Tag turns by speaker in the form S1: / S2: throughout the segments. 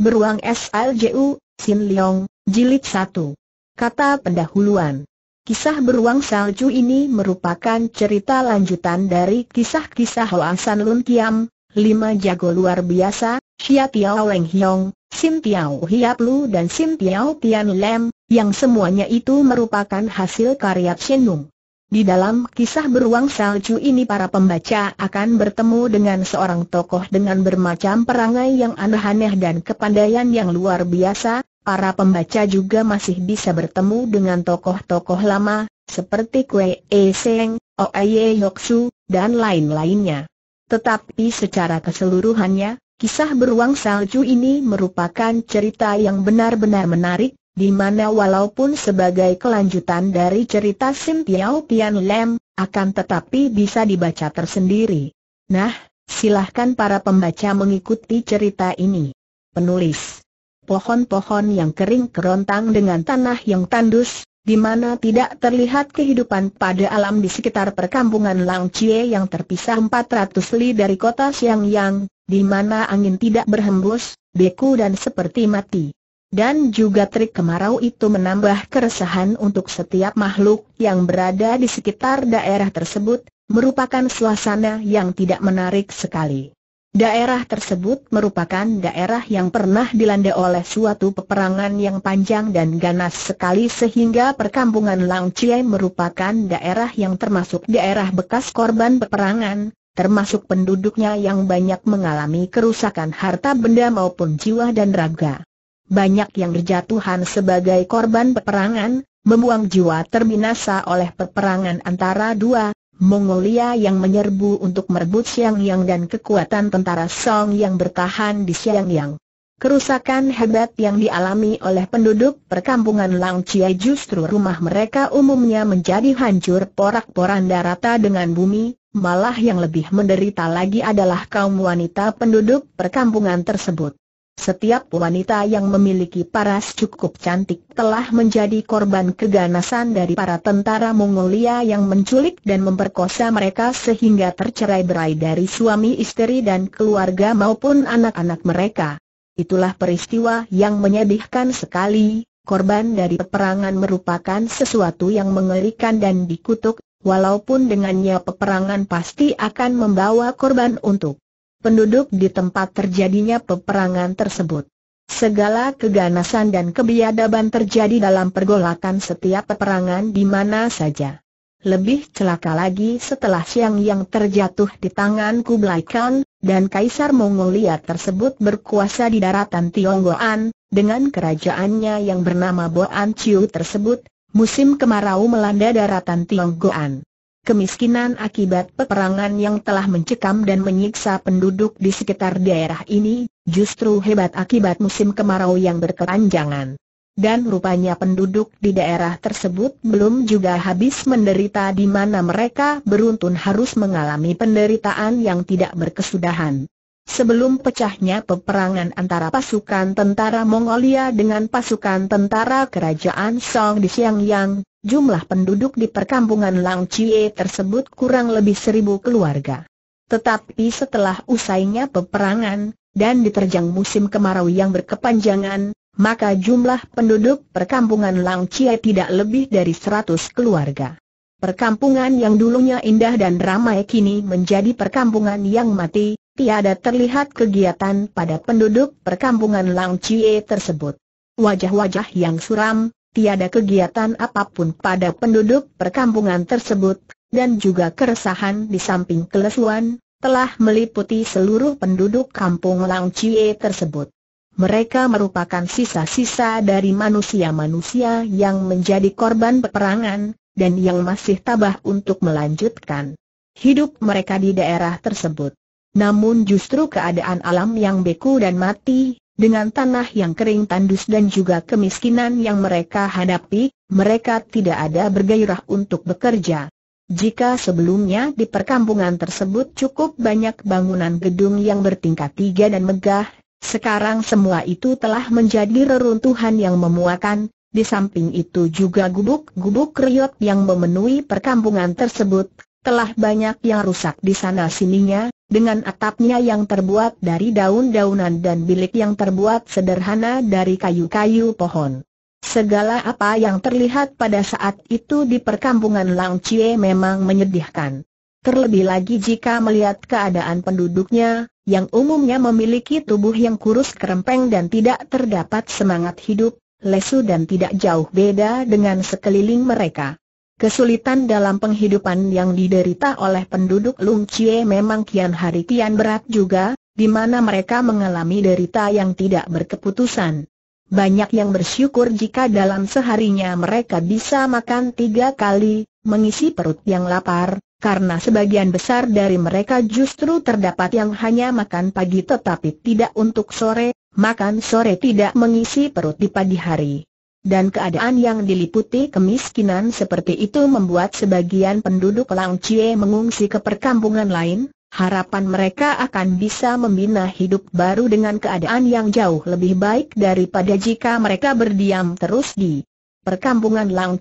S1: Beruang SLJU, Sin Leong, Jilid 1. Kata pendahuluan. Kisah beruang salju ini merupakan cerita lanjutan dari kisah-kisah Hoang San Lun Kiam, lima jago luar biasa, Xia Tiao Leng Hiong, Sim Tiao Hiap Lu dan Sim Tiao Tian Lem, yang semuanya itu merupakan hasil karya Nung. Di dalam kisah beruang salju ini para pembaca akan bertemu dengan seorang tokoh dengan bermacam perangai yang aneh-aneh dan kepandaian yang luar biasa, para pembaca juga masih bisa bertemu dengan tokoh-tokoh lama, seperti Kue E Seng, Aye Yoksu, dan lain-lainnya. Tetapi secara keseluruhannya, kisah beruang salju ini merupakan cerita yang benar-benar menarik, di mana walaupun sebagai kelanjutan dari cerita Sim Pian Lem, akan tetapi bisa dibaca tersendiri. Nah, silahkan para pembaca mengikuti cerita ini. Penulis Pohon-pohon yang kering kerontang dengan tanah yang tandus, di mana tidak terlihat kehidupan pada alam di sekitar perkampungan Lang Chie yang terpisah 400 li dari kota Xiangyang, di mana angin tidak berhembus, beku dan seperti mati. Dan juga trik kemarau itu menambah keresahan untuk setiap makhluk yang berada di sekitar daerah tersebut, merupakan suasana yang tidak menarik sekali. Daerah tersebut merupakan daerah yang pernah dilanda oleh suatu peperangan yang panjang dan ganas sekali sehingga perkampungan Lang Chie merupakan daerah yang termasuk daerah bekas korban peperangan, termasuk penduduknya yang banyak mengalami kerusakan harta benda maupun jiwa dan raga banyak yang berjatuhan sebagai korban peperangan, membuang jiwa terbinasa oleh peperangan antara dua, Mongolia yang menyerbu untuk merebut Xiangyang dan kekuatan tentara Song yang bertahan di Xiangyang. Kerusakan hebat yang dialami oleh penduduk perkampungan Langcia justru rumah mereka umumnya menjadi hancur porak-poranda rata dengan bumi, malah yang lebih menderita lagi adalah kaum wanita penduduk perkampungan tersebut. Setiap wanita yang memiliki paras cukup cantik telah menjadi korban keganasan dari para tentara Mongolia yang menculik dan memperkosa mereka sehingga tercerai berai dari suami istri dan keluarga maupun anak-anak mereka. Itulah peristiwa yang menyedihkan sekali, korban dari peperangan merupakan sesuatu yang mengerikan dan dikutuk, walaupun dengannya peperangan pasti akan membawa korban untuk penduduk di tempat terjadinya peperangan tersebut. Segala keganasan dan kebiadaban terjadi dalam pergolakan setiap peperangan di mana saja. Lebih celaka lagi setelah Siang yang terjatuh di tangan Kublai Khan, dan Kaisar Mongolia tersebut berkuasa di daratan Tionggoan, dengan kerajaannya yang bernama Boan Chiu tersebut, musim kemarau melanda daratan Tionggoan kemiskinan akibat peperangan yang telah mencekam dan menyiksa penduduk di sekitar daerah ini, justru hebat akibat musim kemarau yang berkepanjangan. Dan rupanya penduduk di daerah tersebut belum juga habis menderita di mana mereka beruntun harus mengalami penderitaan yang tidak berkesudahan. Sebelum pecahnya peperangan antara pasukan tentara Mongolia dengan pasukan tentara kerajaan Song di Xiangyang, jumlah penduduk di perkampungan Lang Chie tersebut kurang lebih seribu keluarga. Tetapi setelah usainya peperangan, dan diterjang musim kemarau yang berkepanjangan, maka jumlah penduduk perkampungan Lang Chie tidak lebih dari seratus keluarga. Perkampungan yang dulunya indah dan ramai kini menjadi perkampungan yang mati, tiada terlihat kegiatan pada penduduk perkampungan Lang Chie tersebut. Wajah-wajah yang suram, tiada kegiatan apapun pada penduduk perkampungan tersebut, dan juga keresahan di samping kelesuan, telah meliputi seluruh penduduk kampung Lang Chie tersebut. Mereka merupakan sisa-sisa dari manusia-manusia yang menjadi korban peperangan, dan yang masih tabah untuk melanjutkan hidup mereka di daerah tersebut. Namun justru keadaan alam yang beku dan mati, dengan tanah yang kering tandus dan juga kemiskinan yang mereka hadapi, mereka tidak ada bergairah untuk bekerja. Jika sebelumnya di perkampungan tersebut cukup banyak bangunan gedung yang bertingkat tiga dan megah, sekarang semua itu telah menjadi reruntuhan yang memuakan, di samping itu juga gubuk-gubuk riot yang memenuhi perkampungan tersebut, telah banyak yang rusak di sana sininya, dengan atapnya yang terbuat dari daun-daunan dan bilik yang terbuat sederhana dari kayu-kayu pohon. Segala apa yang terlihat pada saat itu di perkampungan Lang Chie memang menyedihkan. Terlebih lagi jika melihat keadaan penduduknya, yang umumnya memiliki tubuh yang kurus kerempeng dan tidak terdapat semangat hidup, lesu dan tidak jauh beda dengan sekeliling mereka. Kesulitan dalam penghidupan yang diderita oleh penduduk Lung Chie memang kian hari kian berat juga, di mana mereka mengalami derita yang tidak berkeputusan. Banyak yang bersyukur jika dalam seharinya mereka bisa makan tiga kali, mengisi perut yang lapar, karena sebagian besar dari mereka justru terdapat yang hanya makan pagi tetapi tidak untuk sore, makan sore tidak mengisi perut di pagi hari dan keadaan yang diliputi kemiskinan seperti itu membuat sebagian penduduk Lang mengungsi ke perkampungan lain, harapan mereka akan bisa membina hidup baru dengan keadaan yang jauh lebih baik daripada jika mereka berdiam terus di perkampungan Lang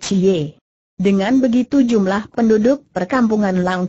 S1: Dengan begitu jumlah penduduk perkampungan Lang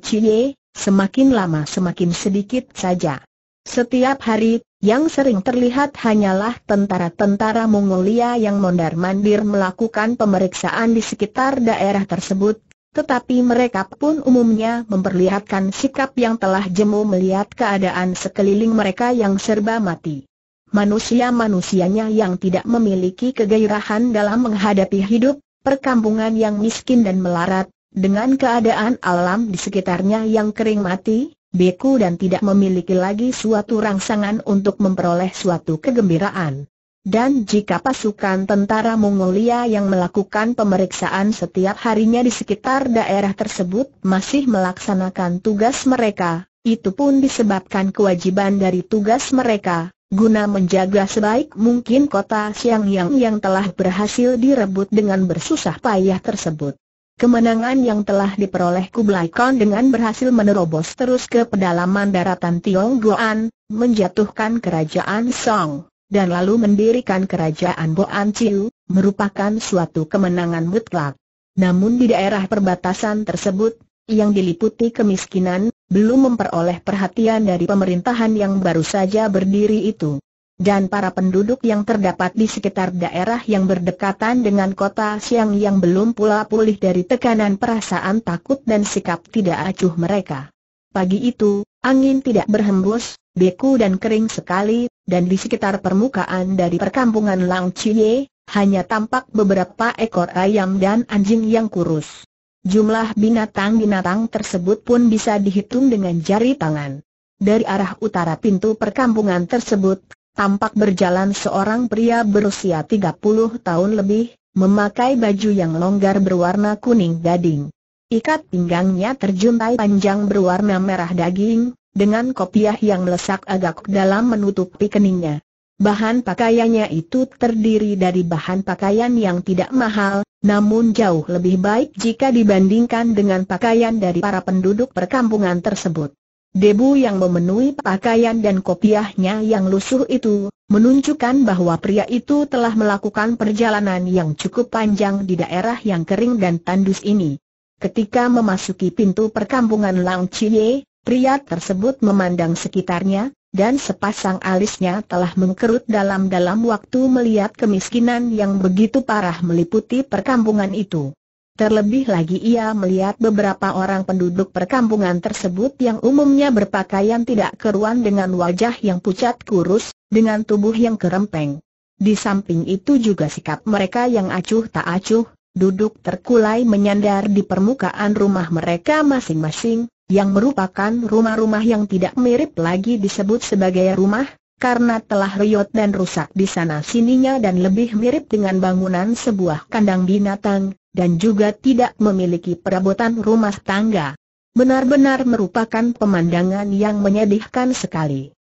S1: semakin lama semakin sedikit saja. Setiap hari yang sering terlihat hanyalah tentara-tentara Mongolia yang mondar-mandir melakukan pemeriksaan di sekitar daerah tersebut, tetapi mereka pun umumnya memperlihatkan sikap yang telah jemu melihat keadaan sekeliling mereka yang serba mati manusia-manusianya yang tidak memiliki kegairahan dalam menghadapi hidup, perkampungan yang miskin dan melarat, dengan keadaan alam di sekitarnya yang kering mati, beku dan tidak memiliki lagi suatu rangsangan untuk memperoleh suatu kegembiraan. Dan jika pasukan tentara Mongolia yang melakukan pemeriksaan setiap harinya di sekitar daerah tersebut masih melaksanakan tugas mereka, itu pun disebabkan kewajiban dari tugas mereka, guna menjaga sebaik mungkin kota Xiangyang yang telah berhasil direbut dengan bersusah payah tersebut. Kemenangan yang telah diperoleh Kublai Khan dengan berhasil menerobos terus ke pedalaman daratan Goan, menjatuhkan kerajaan Song, dan lalu mendirikan kerajaan Boan Chiu, merupakan suatu kemenangan mutlak. Namun di daerah perbatasan tersebut, yang diliputi kemiskinan, belum memperoleh perhatian dari pemerintahan yang baru saja berdiri itu dan para penduduk yang terdapat di sekitar daerah yang berdekatan dengan kota Siang yang belum pula pulih dari tekanan perasaan takut dan sikap tidak acuh mereka. Pagi itu, angin tidak berhembus, beku dan kering sekali, dan di sekitar permukaan dari perkampungan Lang Chie, hanya tampak beberapa ekor ayam dan anjing yang kurus. Jumlah binatang-binatang tersebut pun bisa dihitung dengan jari tangan. Dari arah utara pintu perkampungan tersebut, tampak berjalan seorang pria berusia 30 tahun lebih, memakai baju yang longgar berwarna kuning gading. Ikat pinggangnya terjuntai panjang berwarna merah daging, dengan kopiah yang melesak agak dalam menutupi keningnya. Bahan pakaiannya itu terdiri dari bahan pakaian yang tidak mahal, namun jauh lebih baik jika dibandingkan dengan pakaian dari para penduduk perkampungan tersebut. Debu yang memenuhi pakaian dan kopiahnya yang lusuh itu, menunjukkan bahwa pria itu telah melakukan perjalanan yang cukup panjang di daerah yang kering dan tandus ini. Ketika memasuki pintu perkampungan Lang Chie, pria tersebut memandang sekitarnya, dan sepasang alisnya telah mengkerut dalam-dalam waktu melihat kemiskinan yang begitu parah meliputi perkampungan itu. Terlebih lagi ia melihat beberapa orang penduduk perkampungan tersebut yang umumnya berpakaian tidak keruan dengan wajah yang pucat kurus, dengan tubuh yang kerempeng. Di samping itu juga sikap mereka yang acuh tak acuh, duduk terkulai menyandar di permukaan rumah mereka masing-masing, yang merupakan rumah-rumah yang tidak mirip lagi disebut sebagai rumah, karena telah riot dan rusak di sana sininya dan lebih mirip dengan bangunan sebuah kandang binatang, dan juga tidak memiliki perabotan rumah tangga. Benar-benar merupakan pemandangan yang menyedihkan sekali.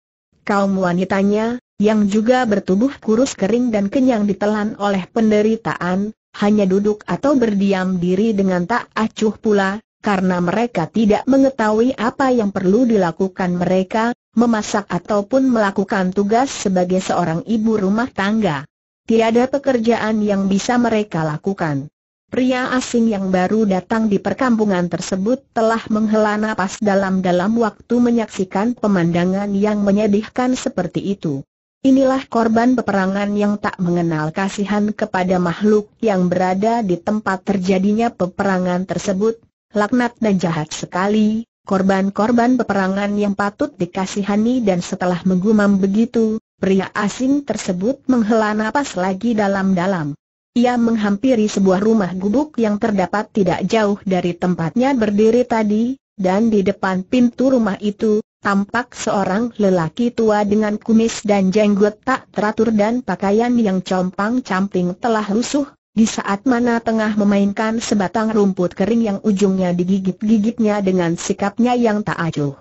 S1: Kaum wanitanya, yang juga bertubuh kurus kering dan kenyang ditelan oleh penderitaan, hanya duduk atau berdiam diri dengan tak acuh pula, karena mereka tidak mengetahui apa yang perlu dilakukan mereka, memasak ataupun melakukan tugas sebagai seorang ibu rumah tangga. Tiada pekerjaan yang bisa mereka lakukan. Pria asing yang baru datang di perkampungan tersebut telah menghela nafas dalam-dalam waktu menyaksikan pemandangan yang menyedihkan seperti itu. Inilah korban peperangan yang tak mengenal kasihan kepada makhluk yang berada di tempat terjadinya peperangan tersebut, laknat dan jahat sekali, korban-korban peperangan yang patut dikasihani dan setelah menggumam begitu, pria asing tersebut menghela nafas lagi dalam-dalam. Ia menghampiri sebuah rumah gubuk yang terdapat tidak jauh dari tempatnya berdiri tadi, dan di depan pintu rumah itu, tampak seorang lelaki tua dengan kumis dan jenggot tak teratur dan pakaian yang compang-camping telah rusuh, di saat mana tengah memainkan sebatang rumput kering yang ujungnya digigit-gigitnya dengan sikapnya yang tak acuh.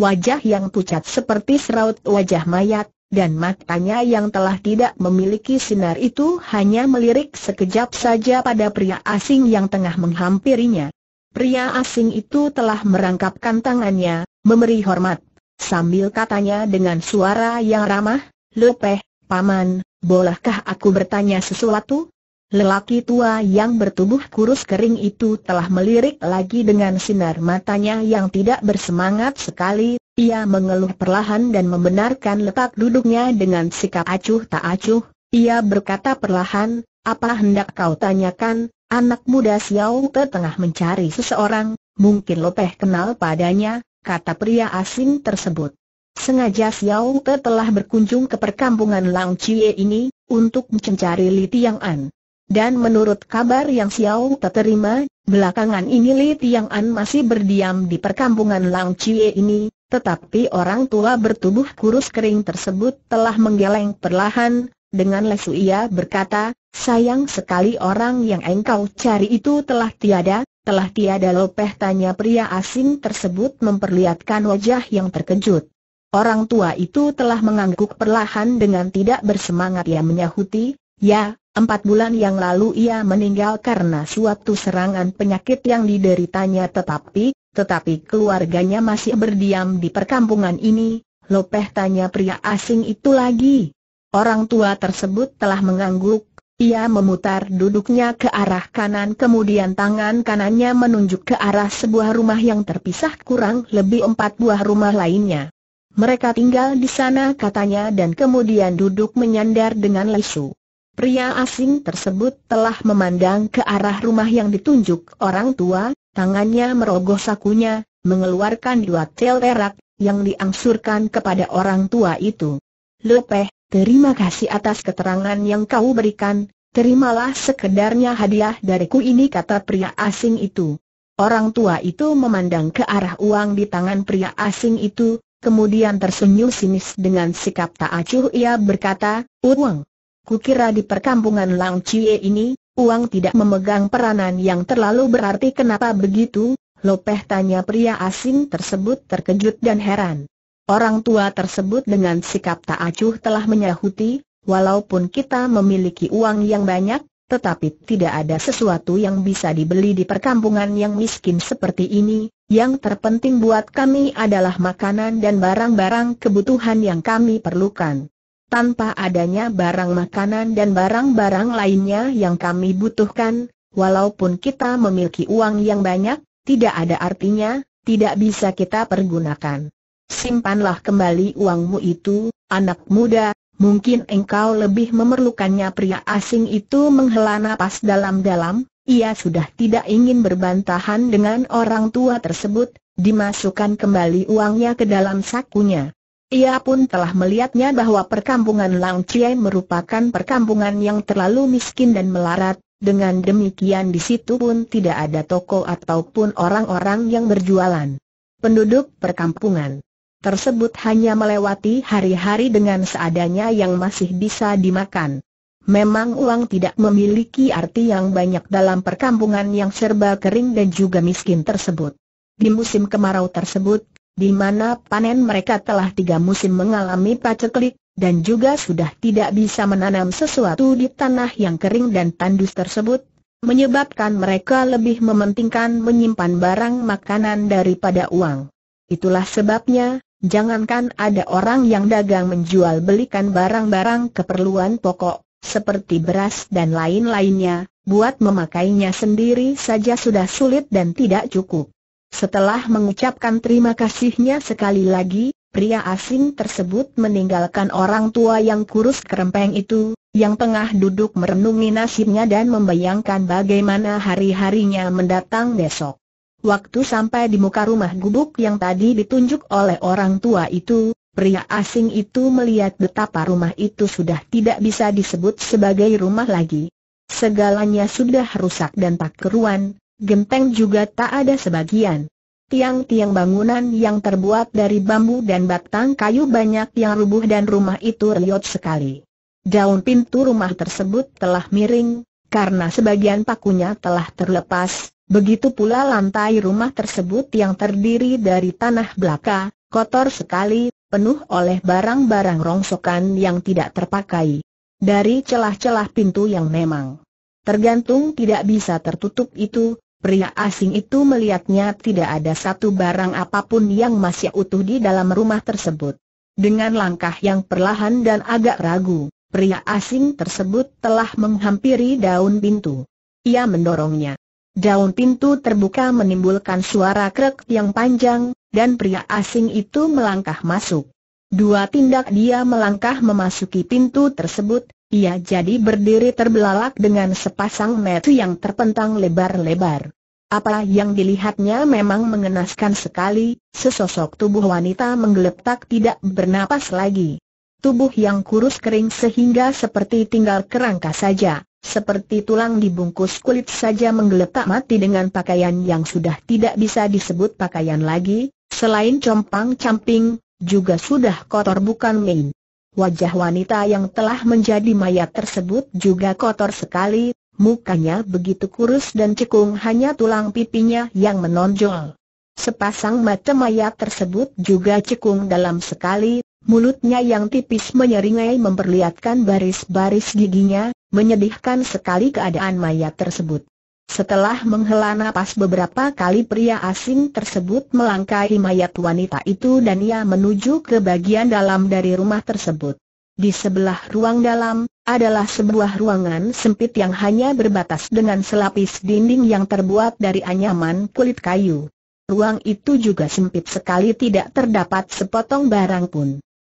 S1: Wajah yang pucat seperti seraut wajah mayat, dan matanya yang telah tidak memiliki sinar itu hanya melirik sekejap saja pada pria asing yang tengah menghampirinya. Pria asing itu telah merangkapkan tangannya, memberi hormat, sambil katanya dengan suara yang ramah, Lepeh, Paman, bolehkah aku bertanya sesuatu? Lelaki tua yang bertubuh kurus kering itu telah melirik lagi dengan sinar matanya yang tidak bersemangat sekali, ia mengeluh perlahan dan membenarkan letak duduknya dengan sikap acuh tak acuh. Ia berkata perlahan, apa hendak kau tanyakan, anak muda Xiao Te tengah mencari seseorang, mungkin Lopeh kenal padanya, kata pria asing tersebut. Sengaja Xiao Te telah berkunjung ke perkampungan Lang Chie ini, untuk mencari Li An. Dan menurut kabar yang Xiao Te terima, belakangan ini Li An masih berdiam di perkampungan Lang Chie ini, tetapi orang tua bertubuh kurus kering tersebut telah menggeleng perlahan, dengan lesu ia berkata, sayang sekali orang yang engkau cari itu telah tiada, telah tiada lopeh tanya pria asing tersebut memperlihatkan wajah yang terkejut. Orang tua itu telah mengangguk perlahan dengan tidak bersemangat ia menyahuti, ya, empat bulan yang lalu ia meninggal karena suatu serangan penyakit yang dideritanya tetapi, tetapi keluarganya masih berdiam di perkampungan ini, Lopeh tanya pria asing itu lagi. Orang tua tersebut telah mengangguk, ia memutar duduknya ke arah kanan kemudian tangan kanannya menunjuk ke arah sebuah rumah yang terpisah kurang lebih empat buah rumah lainnya. Mereka tinggal di sana katanya dan kemudian duduk menyandar dengan lesu. Pria asing tersebut telah memandang ke arah rumah yang ditunjuk orang tua, Tangannya merogoh sakunya, mengeluarkan dua tel perak, yang diangsurkan kepada orang tua itu. Lepeh, terima kasih atas keterangan yang kau berikan, terimalah sekedarnya hadiah dariku ini kata pria asing itu. Orang tua itu memandang ke arah uang di tangan pria asing itu, kemudian tersenyum sinis dengan sikap tak acuh ia berkata, uang. Kukira di perkampungan Lang Cie ini, uang tidak memegang peranan yang terlalu berarti kenapa begitu? Lopeh tanya pria asing tersebut terkejut dan heran. Orang tua tersebut dengan sikap tak acuh telah menyahuti, walaupun kita memiliki uang yang banyak, tetapi tidak ada sesuatu yang bisa dibeli di perkampungan yang miskin seperti ini, yang terpenting buat kami adalah makanan dan barang-barang kebutuhan yang kami perlukan tanpa adanya barang makanan dan barang-barang lainnya yang kami butuhkan, walaupun kita memiliki uang yang banyak, tidak ada artinya, tidak bisa kita pergunakan. Simpanlah kembali uangmu itu, anak muda, mungkin engkau lebih memerlukannya pria asing itu menghela napas dalam-dalam, ia sudah tidak ingin berbantahan dengan orang tua tersebut, dimasukkan kembali uangnya ke dalam sakunya. Ia pun telah melihatnya bahwa perkampungan Lang Chie merupakan perkampungan yang terlalu miskin dan melarat, dengan demikian di situ pun tidak ada toko ataupun orang-orang yang berjualan. Penduduk perkampungan tersebut hanya melewati hari-hari dengan seadanya yang masih bisa dimakan. Memang uang tidak memiliki arti yang banyak dalam perkampungan yang serba kering dan juga miskin tersebut. Di musim kemarau tersebut, di mana panen mereka telah tiga musim mengalami paceklik, dan juga sudah tidak bisa menanam sesuatu di tanah yang kering dan tandus tersebut, menyebabkan mereka lebih mementingkan menyimpan barang makanan daripada uang. Itulah sebabnya, jangankan ada orang yang dagang menjual belikan barang-barang keperluan pokok, seperti beras dan lain-lainnya, buat memakainya sendiri saja sudah sulit dan tidak cukup. Setelah mengucapkan terima kasihnya sekali lagi, pria asing tersebut meninggalkan orang tua yang kurus kerempeng itu, yang tengah duduk merenungi nasibnya dan membayangkan bagaimana hari-harinya mendatang besok. Waktu sampai di muka rumah gubuk yang tadi ditunjuk oleh orang tua itu, pria asing itu melihat betapa rumah itu sudah tidak bisa disebut sebagai rumah lagi. Segalanya sudah rusak dan tak keruan, genteng juga tak ada sebagian. Tiang-tiang bangunan yang terbuat dari bambu dan batang kayu banyak yang rubuh dan rumah itu riot sekali. Daun pintu rumah tersebut telah miring, karena sebagian pakunya telah terlepas, begitu pula lantai rumah tersebut yang terdiri dari tanah belaka, kotor sekali, penuh oleh barang-barang rongsokan yang tidak terpakai. Dari celah-celah pintu yang memang tergantung tidak bisa tertutup itu, Pria asing itu melihatnya tidak ada satu barang apapun yang masih utuh di dalam rumah tersebut. Dengan langkah yang perlahan dan agak ragu, pria asing tersebut telah menghampiri daun pintu. Ia mendorongnya. Daun pintu terbuka menimbulkan suara krek yang panjang, dan pria asing itu melangkah masuk. Dua tindak dia melangkah memasuki pintu tersebut, ia jadi berdiri terbelalak dengan sepasang mata yang terpentang lebar-lebar. Apa yang dilihatnya memang mengenaskan sekali, sesosok tubuh wanita menggeletak tidak bernapas lagi. Tubuh yang kurus kering sehingga seperti tinggal kerangka saja, seperti tulang dibungkus kulit saja menggeletak mati dengan pakaian yang sudah tidak bisa disebut pakaian lagi, selain compang-camping, juga sudah kotor bukan main. Wajah wanita yang telah menjadi mayat tersebut juga kotor sekali, mukanya begitu kurus dan cekung hanya tulang pipinya yang menonjol. Sepasang mata mayat tersebut juga cekung dalam sekali, mulutnya yang tipis menyeringai memperlihatkan baris-baris giginya, menyedihkan sekali keadaan mayat tersebut. Setelah menghela napas beberapa kali pria asing tersebut melangkahi mayat wanita itu dan ia menuju ke bagian dalam dari rumah tersebut. Di sebelah ruang dalam, adalah sebuah ruangan sempit yang hanya berbatas dengan selapis dinding yang terbuat dari anyaman kulit kayu. Ruang itu juga sempit sekali tidak terdapat sepotong barang pun.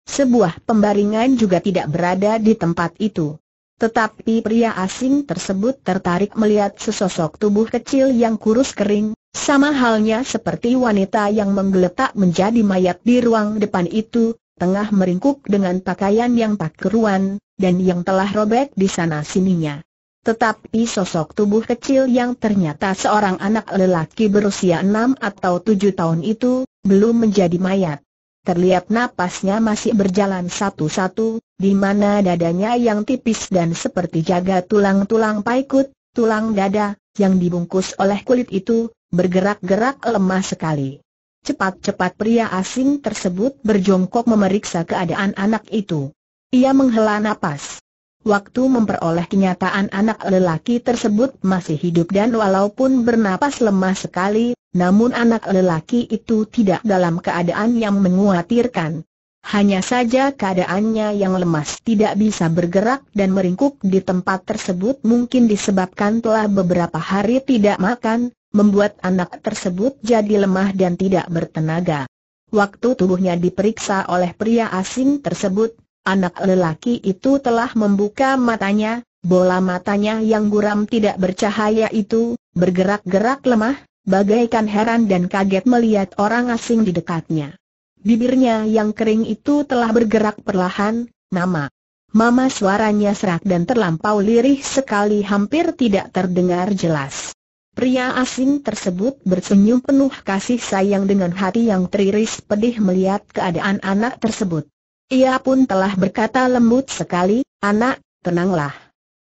S1: Sebuah pembaringan juga tidak berada di tempat itu. Tetapi pria asing tersebut tertarik melihat sesosok tubuh kecil yang kurus kering, sama halnya seperti wanita yang menggeletak menjadi mayat di ruang depan itu, tengah meringkuk dengan pakaian yang tak keruan dan yang telah robek di sana-sininya. Tetapi sosok tubuh kecil yang ternyata seorang anak lelaki berusia enam atau tujuh tahun itu, belum menjadi mayat. Terlihat napasnya masih berjalan satu-satu, di mana dadanya yang tipis dan seperti jaga tulang-tulang paikut, tulang dada, yang dibungkus oleh kulit itu, bergerak-gerak lemah sekali. Cepat-cepat pria asing tersebut berjongkok memeriksa keadaan anak itu. Ia menghela napas. Waktu memperoleh kenyataan anak lelaki tersebut masih hidup dan walaupun bernapas lemah sekali, namun anak lelaki itu tidak dalam keadaan yang menguatirkan. Hanya saja keadaannya yang lemas tidak bisa bergerak dan meringkuk di tempat tersebut mungkin disebabkan telah beberapa hari tidak makan, membuat anak tersebut jadi lemah dan tidak bertenaga. Waktu tubuhnya diperiksa oleh pria asing tersebut, anak lelaki itu telah membuka matanya, bola matanya yang guram tidak bercahaya itu, bergerak-gerak lemah, bagaikan heran dan kaget melihat orang asing di dekatnya. Bibirnya yang kering itu telah bergerak perlahan, nama. Mama suaranya serak dan terlampau lirih sekali hampir tidak terdengar jelas. Pria asing tersebut bersenyum penuh kasih sayang dengan hati yang teriris pedih melihat keadaan anak tersebut. Ia pun telah berkata lembut sekali, anak, tenanglah.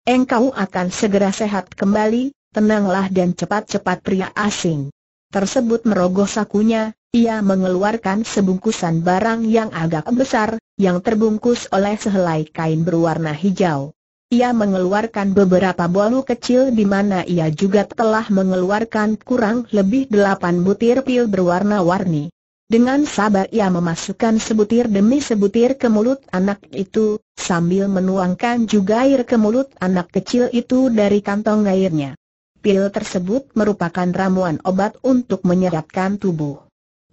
S1: Engkau akan segera sehat kembali, tenanglah dan cepat-cepat pria asing tersebut merogoh sakunya, ia mengeluarkan sebungkusan barang yang agak besar, yang terbungkus oleh sehelai kain berwarna hijau. Ia mengeluarkan beberapa bolu kecil di mana ia juga telah mengeluarkan kurang lebih delapan butir pil berwarna-warni. Dengan sabar ia memasukkan sebutir demi sebutir ke mulut anak itu, sambil menuangkan juga air ke mulut anak kecil itu dari kantong airnya. Pil tersebut merupakan ramuan obat untuk menyerapkan tubuh.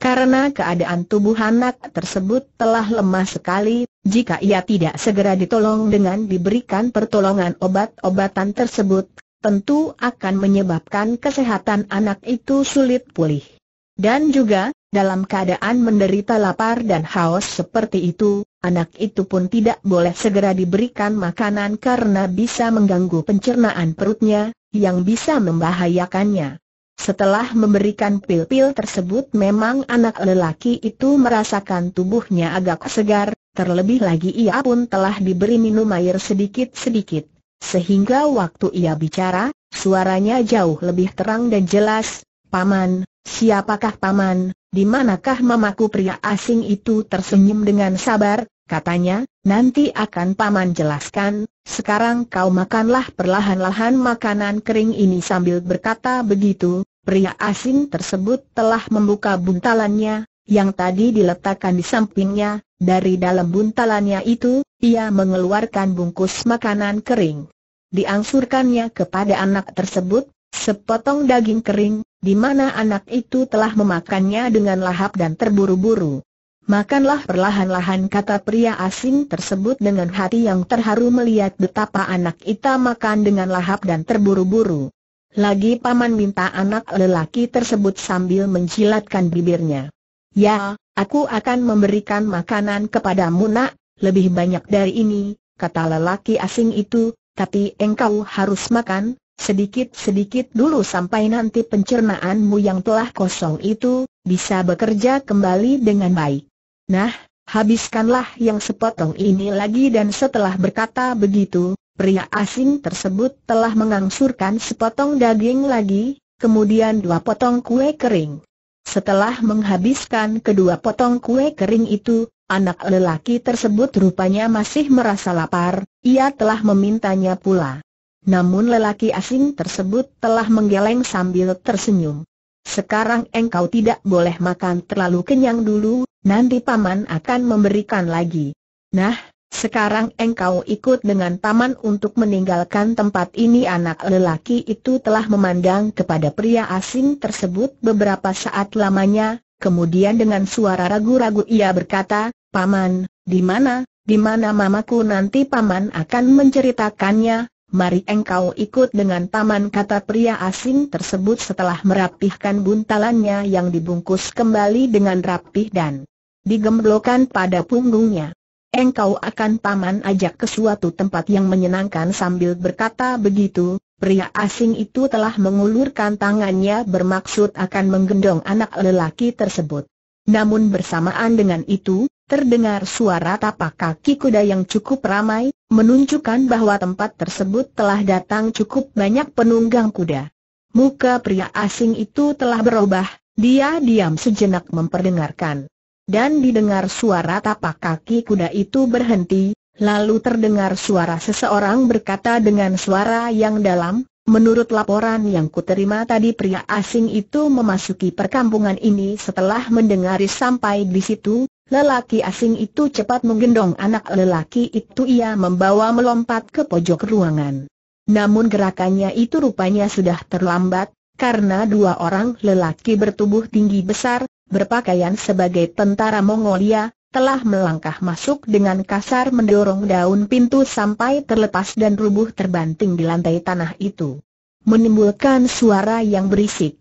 S1: Karena keadaan tubuh anak tersebut telah lemah sekali, jika ia tidak segera ditolong dengan diberikan pertolongan obat-obatan tersebut, tentu akan menyebabkan kesehatan anak itu sulit pulih. Dan juga, dalam keadaan menderita lapar dan haus seperti itu, anak itu pun tidak boleh segera diberikan makanan karena bisa mengganggu pencernaan perutnya, yang bisa membahayakannya. Setelah memberikan pil-pil tersebut memang anak lelaki itu merasakan tubuhnya agak segar, terlebih lagi ia pun telah diberi minum air sedikit-sedikit. Sehingga waktu ia bicara, suaranya jauh lebih terang dan jelas, Paman, siapakah Paman, di manakah mamaku pria asing itu tersenyum dengan sabar, katanya, nanti akan Paman jelaskan, sekarang kau makanlah perlahan-lahan makanan kering ini sambil berkata begitu, Pria asing tersebut telah membuka buntalannya, yang tadi diletakkan di sampingnya, dari dalam buntalannya itu, ia mengeluarkan bungkus makanan kering. Diangsurkannya kepada anak tersebut, sepotong daging kering, di mana anak itu telah memakannya dengan lahap dan terburu-buru. Makanlah perlahan-lahan kata pria asing tersebut dengan hati yang terharu melihat betapa anak itu makan dengan lahap dan terburu-buru. Lagi paman minta anak lelaki tersebut sambil menjilatkan bibirnya. Ya, aku akan memberikan makanan kepada nak, lebih banyak dari ini, kata lelaki asing itu, tapi engkau harus makan, sedikit-sedikit dulu sampai nanti pencernaanmu yang telah kosong itu, bisa bekerja kembali dengan baik. Nah, habiskanlah yang sepotong ini lagi dan setelah berkata begitu, pria asing tersebut telah mengangsurkan sepotong daging lagi, kemudian dua potong kue kering. Setelah menghabiskan kedua potong kue kering itu, anak lelaki tersebut rupanya masih merasa lapar, ia telah memintanya pula. Namun lelaki asing tersebut telah menggeleng sambil tersenyum. Sekarang engkau tidak boleh makan terlalu kenyang dulu, nanti paman akan memberikan lagi. Nah, sekarang engkau ikut dengan paman untuk meninggalkan tempat ini anak lelaki itu telah memandang kepada pria asing tersebut beberapa saat lamanya, kemudian dengan suara ragu-ragu ia berkata, Paman, di mana, di mana mamaku nanti paman akan menceritakannya, mari engkau ikut dengan paman kata pria asing tersebut setelah merapihkan buntalannya yang dibungkus kembali dengan rapih dan digemblokan pada punggungnya engkau akan paman ajak ke suatu tempat yang menyenangkan sambil berkata begitu, pria asing itu telah mengulurkan tangannya bermaksud akan menggendong anak lelaki tersebut. Namun bersamaan dengan itu, terdengar suara tapak kaki kuda yang cukup ramai, menunjukkan bahwa tempat tersebut telah datang cukup banyak penunggang kuda. Muka pria asing itu telah berubah, dia diam sejenak memperdengarkan dan didengar suara tapak kaki kuda itu berhenti, lalu terdengar suara seseorang berkata dengan suara yang dalam, Menurut laporan yang kuterima tadi pria asing itu memasuki perkampungan ini setelah mendengari sampai di situ, lelaki asing itu cepat menggendong anak lelaki itu ia membawa melompat ke pojok ruangan. Namun gerakannya itu rupanya sudah terlambat, karena dua orang lelaki bertubuh tinggi besar, berpakaian sebagai tentara Mongolia, telah melangkah masuk dengan kasar mendorong daun pintu sampai terlepas dan rubuh terbanting di lantai tanah itu. Menimbulkan suara yang berisik.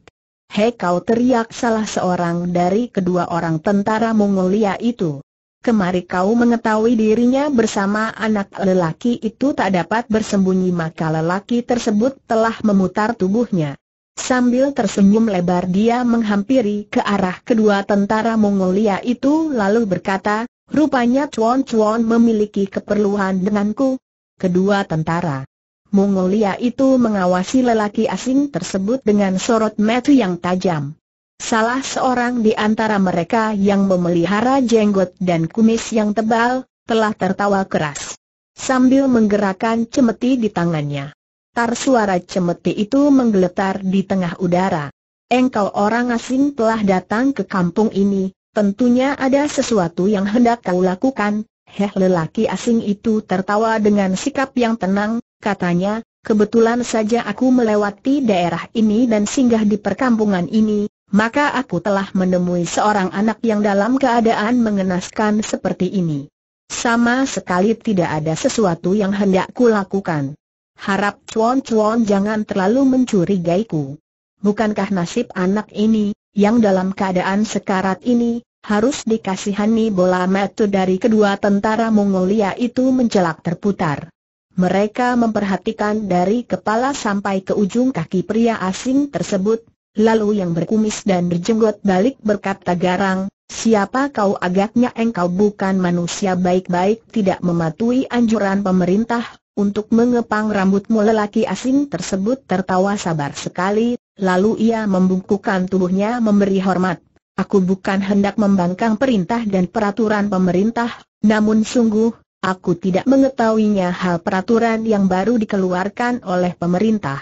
S1: Hei kau! teriak salah seorang dari kedua orang tentara Mongolia itu. Kemari kau mengetahui dirinya bersama anak lelaki itu tak dapat bersembunyi maka lelaki tersebut telah memutar tubuhnya. Sambil tersenyum lebar dia menghampiri ke arah kedua tentara Mongolia itu lalu berkata, rupanya Chuan Chuan memiliki keperluan denganku. Kedua tentara Mongolia itu mengawasi lelaki asing tersebut dengan sorot mata yang tajam. Salah seorang di antara mereka yang memelihara jenggot dan kumis yang tebal, telah tertawa keras. Sambil menggerakkan cemeti di tangannya Tar suara cemeti itu menggeletar di tengah udara. Engkau orang asing telah datang ke kampung ini, tentunya ada sesuatu yang hendak kau lakukan. Heh lelaki asing itu tertawa dengan sikap yang tenang, katanya, kebetulan saja aku melewati daerah ini dan singgah di perkampungan ini, maka aku telah menemui seorang anak yang dalam keadaan mengenaskan seperti ini. Sama sekali tidak ada sesuatu yang hendak kulakukan. Harap cuan-cuan jangan terlalu mencurigaiku. Bukankah nasib anak ini, yang dalam keadaan sekarat ini, harus dikasihani bola metu dari kedua tentara Mongolia itu mencelak terputar. Mereka memperhatikan dari kepala sampai ke ujung kaki pria asing tersebut, lalu yang berkumis dan berjenggot balik berkata garang, siapa kau agaknya engkau bukan manusia baik-baik tidak mematuhi anjuran pemerintah untuk mengepang rambutmu lelaki asing tersebut tertawa sabar sekali, lalu ia membungkukkan tubuhnya memberi hormat. Aku bukan hendak membangkang perintah dan peraturan pemerintah, namun sungguh, aku tidak mengetahuinya hal peraturan yang baru dikeluarkan oleh pemerintah.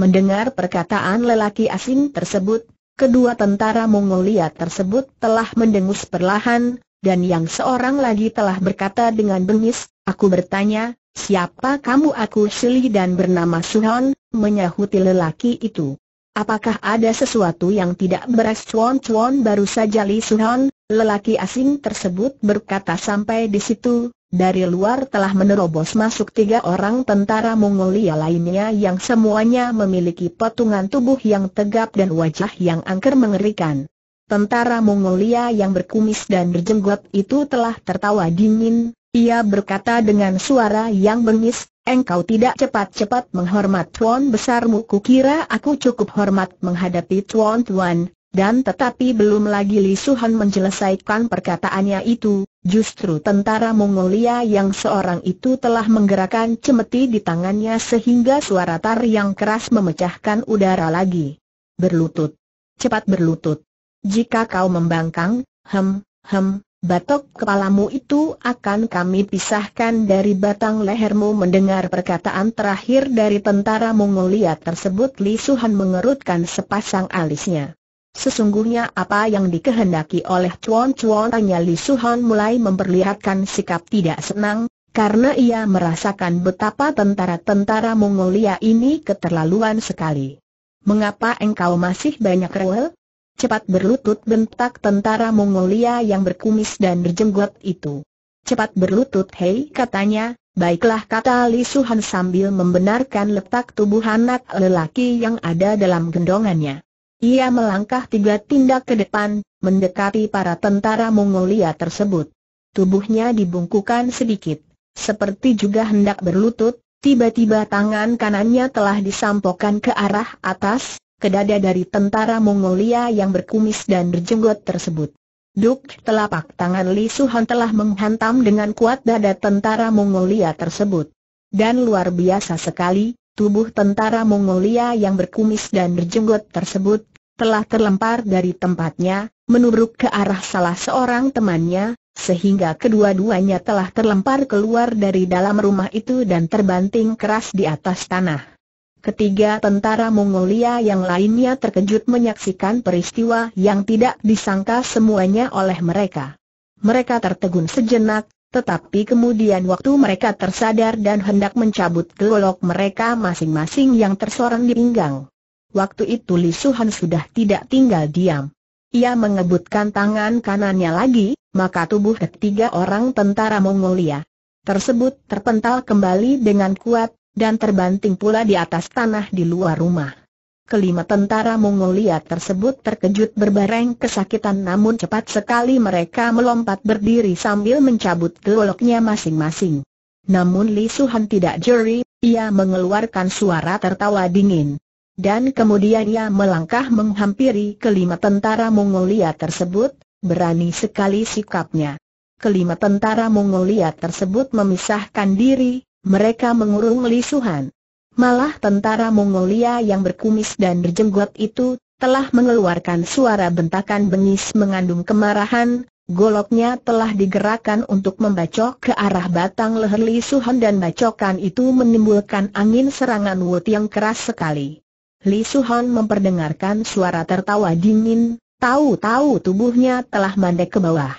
S1: Mendengar perkataan lelaki asing tersebut, kedua tentara Mongolia tersebut telah mendengus perlahan, dan yang seorang lagi telah berkata dengan bengis, aku bertanya, Siapa kamu aku Sili dan bernama Suhon, menyahuti lelaki itu. Apakah ada sesuatu yang tidak beres cuan-cuan baru saja Li Suhon, lelaki asing tersebut berkata sampai di situ, dari luar telah menerobos masuk tiga orang tentara Mongolia lainnya yang semuanya memiliki potongan tubuh yang tegap dan wajah yang angker mengerikan. Tentara Mongolia yang berkumis dan berjenggot itu telah tertawa dingin, ia berkata dengan suara yang bengis, engkau tidak cepat-cepat menghormat tuan besarmu kukira aku cukup hormat menghadapi tuan-tuan, dan tetapi belum lagi Li Suhan menjelaskan perkataannya itu, justru tentara Mongolia yang seorang itu telah menggerakkan cemeti di tangannya sehingga suara tar yang keras memecahkan udara lagi. Berlutut. Cepat berlutut. Jika kau membangkang, hem, hem, Batok kepalamu itu akan kami pisahkan dari batang lehermu mendengar perkataan terakhir dari tentara Mongolia tersebut Li Suhan mengerutkan sepasang alisnya. Sesungguhnya apa yang dikehendaki oleh Chuan Chuan tanya Li Suhan mulai memperlihatkan sikap tidak senang, karena ia merasakan betapa tentara-tentara Mongolia ini keterlaluan sekali. Mengapa engkau masih banyak rewel? Cepat berlutut bentak tentara Mongolia yang berkumis dan berjenggot itu. Cepat berlutut hei katanya, baiklah kata Li Suhan sambil membenarkan letak tubuh anak lelaki yang ada dalam gendongannya. Ia melangkah tiga tindak ke depan, mendekati para tentara Mongolia tersebut. Tubuhnya dibungkukan sedikit, seperti juga hendak berlutut, tiba-tiba tangan kanannya telah disampokkan ke arah atas, ke dada dari tentara Mongolia yang berkumis dan berjenggot tersebut. Duk telapak tangan Li Suhan telah menghantam dengan kuat dada tentara Mongolia tersebut. Dan luar biasa sekali, tubuh tentara Mongolia yang berkumis dan berjenggot tersebut telah terlempar dari tempatnya, menurut ke arah salah seorang temannya, sehingga kedua-duanya telah terlempar keluar dari dalam rumah itu dan terbanting keras di atas tanah. Ketiga tentara Mongolia yang lainnya terkejut menyaksikan peristiwa yang tidak disangka semuanya oleh mereka. Mereka tertegun sejenak, tetapi kemudian waktu mereka tersadar dan hendak mencabut golok mereka masing-masing yang tersorang di pinggang. Waktu itu Lisuhan sudah tidak tinggal diam. Ia mengebutkan tangan kanannya lagi, maka tubuh ketiga orang tentara Mongolia tersebut terpental kembali dengan kuat, dan terbanting pula di atas tanah di luar rumah. Kelima tentara Mongolia tersebut terkejut berbareng kesakitan namun cepat sekali mereka melompat berdiri sambil mencabut geloknya masing-masing. Namun Li Suhan tidak jeri, ia mengeluarkan suara tertawa dingin. Dan kemudian ia melangkah menghampiri kelima tentara Mongolia tersebut, berani sekali sikapnya. Kelima tentara Mongolia tersebut memisahkan diri, mereka mengurung lisuhan. Malah tentara Mongolia yang berkumis dan berjenggot itu, telah mengeluarkan suara bentakan bengis mengandung kemarahan, goloknya telah digerakkan untuk membacok ke arah batang leher Li Suhan dan bacokan itu menimbulkan angin serangan wut yang keras sekali. Li Suhan memperdengarkan suara tertawa dingin, tahu-tahu tubuhnya telah mandek ke bawah.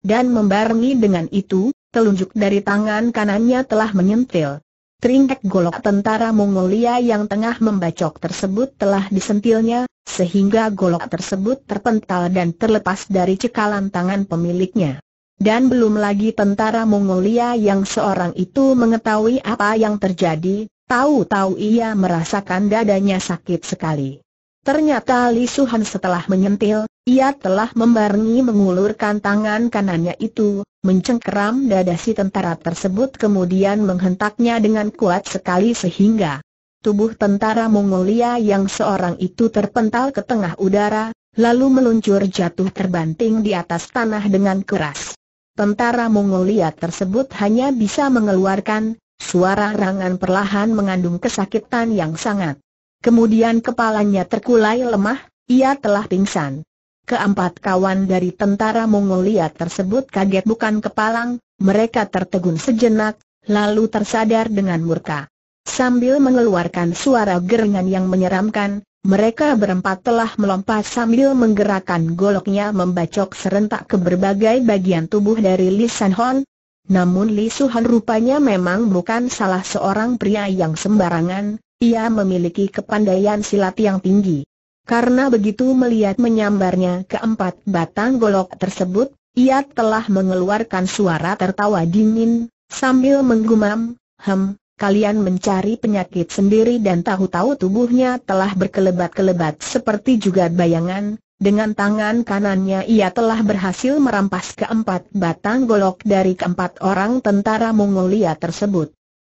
S1: Dan membarengi dengan itu, telunjuk dari tangan kanannya telah menyentil. Teringkek golok tentara Mongolia yang tengah membacok tersebut telah disentilnya, sehingga golok tersebut terpental dan terlepas dari cekalan tangan pemiliknya. Dan belum lagi tentara Mongolia yang seorang itu mengetahui apa yang terjadi, tahu-tahu ia merasakan dadanya sakit sekali. Ternyata Lisuhan setelah menyentil, ia telah membarengi mengulurkan tangan kanannya itu, mencengkeram dada si tentara tersebut kemudian menghentaknya dengan kuat sekali sehingga tubuh tentara Mongolia yang seorang itu terpental ke tengah udara, lalu meluncur jatuh terbanting di atas tanah dengan keras. Tentara Mongolia tersebut hanya bisa mengeluarkan suara rangan perlahan mengandung kesakitan yang sangat. Kemudian kepalanya terkulai lemah, ia telah pingsan. Keempat kawan dari tentara Mongolia tersebut kaget bukan kepalang, mereka tertegun sejenak, lalu tersadar dengan murka. Sambil mengeluarkan suara gerengan yang menyeramkan, mereka berempat telah melompat sambil menggerakkan goloknya membacok serentak ke berbagai bagian tubuh dari Li San Hon. Namun Li Suhan rupanya memang bukan salah seorang pria yang sembarangan, ia memiliki kepandaian silat yang tinggi. Karena begitu melihat menyambarnya keempat batang golok tersebut, ia telah mengeluarkan suara tertawa dingin, sambil menggumam, Hem, kalian mencari penyakit sendiri dan tahu-tahu tubuhnya telah berkelebat-kelebat seperti juga bayangan, dengan tangan kanannya ia telah berhasil merampas keempat batang golok dari keempat orang tentara Mongolia tersebut.